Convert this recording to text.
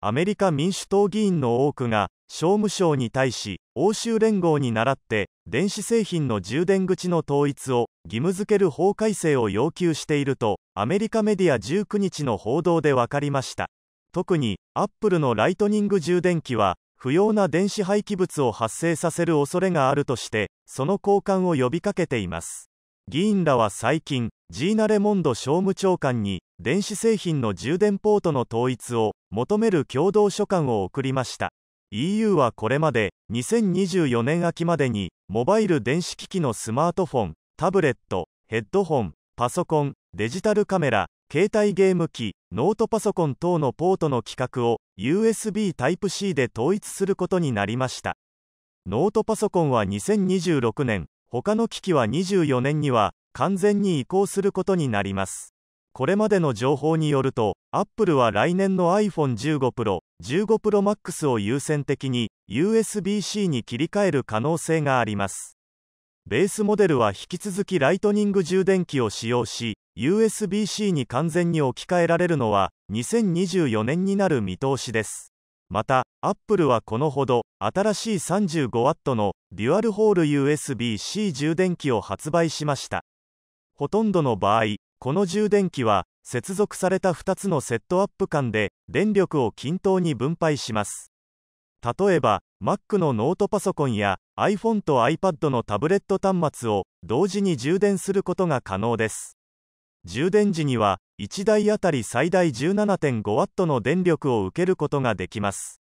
アメリカ民主党議員の多くが商務省に対し欧州連合に倣って電子製品の充電口の統一を義務付ける法改正を要求しているとアメリカメディア19日の報道で分かりました特にアップルのライトニング充電器は不要な電子廃棄物を発生させる恐れがあるとしてその交換を呼びかけています議員らは最近ジーナ・レモンド商務長官に電子製品の充電ポートの統一を求める共同書簡を送りました EU はこれまで2024年秋までにモバイル電子機器のスマートフォンタブレットヘッドホンパソコンデジタルカメラ携帯ゲーム機ノートパソコン等のポートの規格を USB Type-C で統一することになりましたノートパソコンは2026年他の機器は24年には完全に移行することになりますこれまでの情報によると Apple は来年の iPhone15Pro、15ProMax を優先的に USB-C に切り替える可能性がありますベースモデルは引き続きライトニング充電器を使用し USB-C に完全に置き換えられるのは2024年になる見通しですまた Apple はこのほど新しい 35W のデュアルホール USB-C 充電器を発売しましたほとんどの場合、この充電器は接続された2つのセットアップ間で電力を均等に分配します。例えば、Mac のノートパソコンや iPhone と iPad のタブレット端末を同時に充電することが可能です。充電時には1台当たり最大 17.5W の電力を受けることができます。